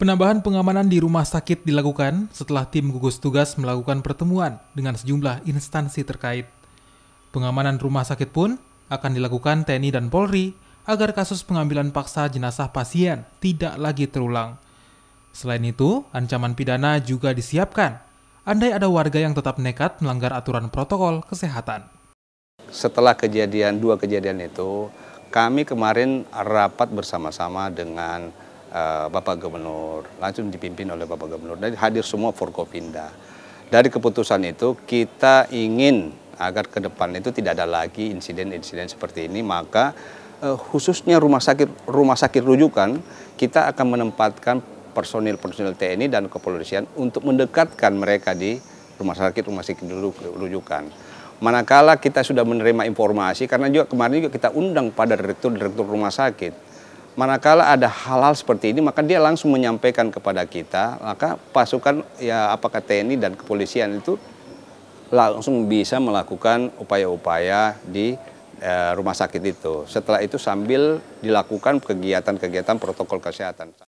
Penambahan pengamanan di rumah sakit dilakukan setelah tim gugus tugas melakukan pertemuan dengan sejumlah instansi terkait. Pengamanan rumah sakit pun akan dilakukan TNI dan Polri agar kasus pengambilan paksa jenazah pasien tidak lagi terulang. Selain itu, ancaman pidana juga disiapkan andai ada warga yang tetap nekat melanggar aturan protokol kesehatan. Setelah kejadian dua kejadian itu, kami kemarin rapat bersama-sama dengan Eh, Bapak Gubernur, langsung dipimpin oleh Bapak Gubernur, dan hadir semua Forkopinda. Dari keputusan itu kita ingin agar ke depan itu tidak ada lagi insiden-insiden seperti ini, maka eh, khususnya rumah sakit rumah sakit rujukan kita akan menempatkan personil-personil TNI dan kepolisian untuk mendekatkan mereka di rumah sakit rumah sakit rujukan. Manakala kita sudah menerima informasi, karena juga kemarin juga kita undang pada direktur-direktur rumah sakit, manakala ada hal-hal seperti ini maka dia langsung menyampaikan kepada kita maka pasukan ya apakah TNI dan kepolisian itu langsung bisa melakukan upaya-upaya di eh, rumah sakit itu setelah itu sambil dilakukan kegiatan-kegiatan protokol kesehatan